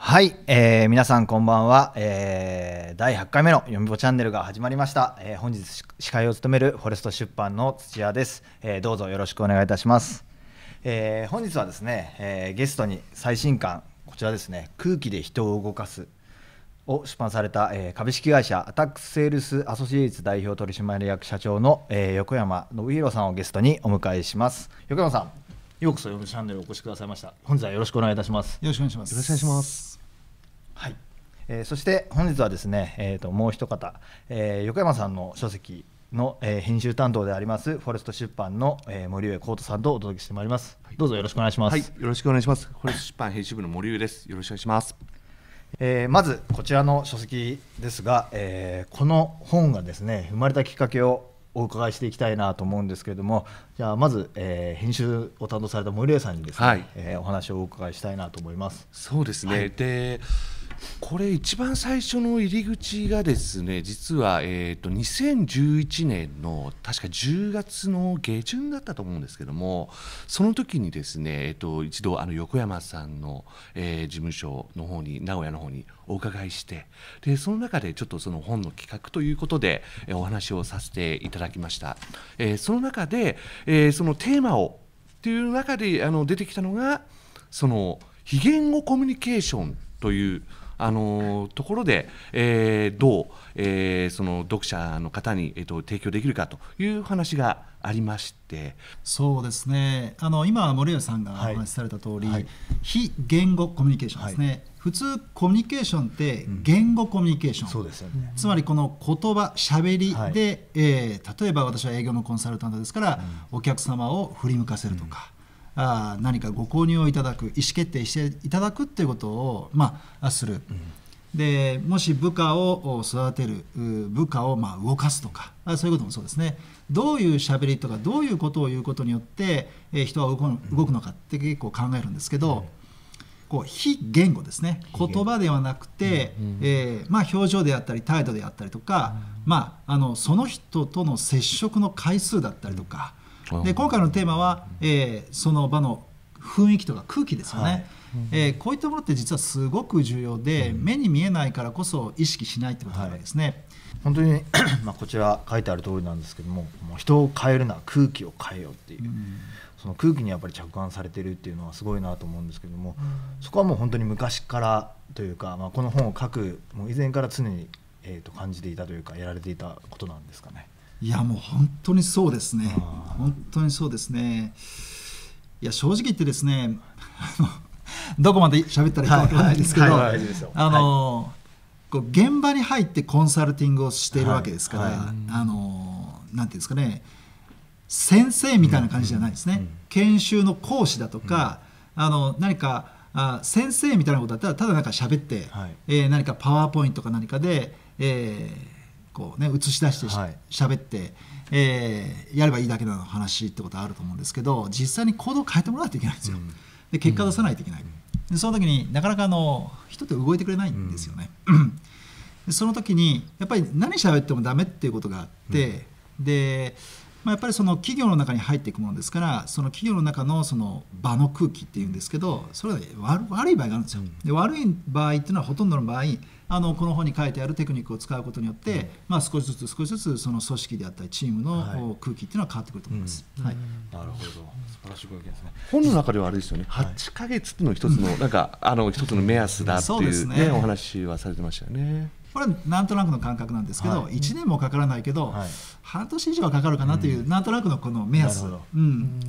はい、えー、皆さんこんばんは、えー、第8回目の読みぼチャンネルが始まりました、えー、本日司会を務めるフォレスト出版の土屋です、えー、どうぞよろしくお願いいたします、えー、本日はですね、えー、ゲストに最新刊こちらですね空気で人を動かすを出版された、えー、株式会社アタックスセールスアソシエイツ代表取締役社長の、えー、横山信弘さんをゲストにお迎えします横山さんようこそ読みチャンネルお越しくださいました本日はよろしくお願いいたしますよろしくお願いしますよろしくお願いしますはい、えー、そして本日はですねえっ、ー、ともう一方、えー、横山さんの書籍の、えー、編集担当でありますフォレスト出版の、えー、森上幸人さんとお届けしてまいります、はい、どうぞよろしくお願いします、はい、よろしくお願いしますフォレスト出版編集部の森上ですよろしくお願いしますえー、まずこちらの書籍ですが、えー、この本がですね生まれたきっかけをお伺いしていきたいなと思うんですけれどもじゃあまず、えー、編集を担当された森江さんにですね、はい、えー、お話をお伺いしたいなと思います。そうですね、はい、でこれ一番最初の入り口がですね実は、えーと、2011年の確か10月の下旬だったと思うんですけどもその時にですね、えーと、一度あの横山さんの、えー、事務所の方に名古屋の方にお伺いしてでその中でちょっとその本の企画ということで、えー、お話をさせていただきました。えー、その中で、えー、そのテーマをっていう中であの出てきたのがその非言語コミュニケーションというあのところで、えー、どう、えー、その読者の方に、えーと、提供できるかという話がありましてそうですねあの今森上さんがお話しされた通り、はいはい、非言語コミュニケーションですね、はい、普通コミュニケーションって言語コミュニケーション、そうですよね、つまりこの言葉しゃべりで、はい、えー、例えば私は営業のコンサルタントですから、うん、お客様を振り向かせるとか。うんあ何かご購入をいただく意思決定していただくっていうことを、まあ、する。でもし部下を育てる部下をまあ動かすとかそういうこともそうですねどういう喋りとかどういうことを言うことによって、え人は動くのかって結構考えるんですけど、こう非言語ですね言葉ではなくて、えー、まあ、表情であったり態度であったりとか、まあ、あのその人との接触の回数だったりとか、で今回のテーマは、えー、その場の雰囲気とか空気ですよね、はい、えー、こういったものって実はすごく重要で、うん、目に見えないからこそ意識しないってことなんですね、はい、本当に まあこちら書いてある通りなんですけどももう人を変えるな空気を変えようっていう、うん、その空気にやっぱり着眼されてるっていうのはすごいなと思うんですけども、うん、そこはもう本当に昔からというか、まあ、この本を書くもう以前から常に、えー、と感じていたというかやられていたことなんですかね。いやもう本当にそうですね、本当にそうですね。いや正直言ってですね、どこまで喋ったらいいか分からないですけど、あのこう現場に入ってコンサルティングをしているわけですから、あのなんていうんですかね、先生みたいな感じじゃないですね。研修の講師だとか、あの何かあ先生みたいなことだったらただなんか喋って、はい、えー、何かパワーポイントか何かで。えーこうね映し出してし,、はい、しゃべって、えー、やればいいだけの話ってことはあると思うんですけど実際に行動を変えてもらわないといけないんですよ。うん、で結果出さないといけない。でその時になかなかあの人って動いてくれないんですよね。その時にやっぱり何喋ってもダメっていうことがあって、でまあ、やっぱりその企業の中に入っていくものですからその企業の中のその場の空気っていうんですけどそれは、ね、悪い場合があるんですよ。で悪い場合っていうのはほとんどの場合あのこの本に書いてあるテクニックを使うことによって、うん、まあ、少しずつ少しずつその組織であったりチームの空気っていうのは変わってくると思います。はい、うん、はい、なるほど素晴らしいご意見ですね本の中ではあれですよね、8か月っていうの一つの、なんかあの一つの目安だっていう、ねうねお話はされてましたよね。これはなんとなくの感覚なんですけど、はい、1年もかからないけど、はい、半年以上はかかるかなという、なんとなくのこの目安。うん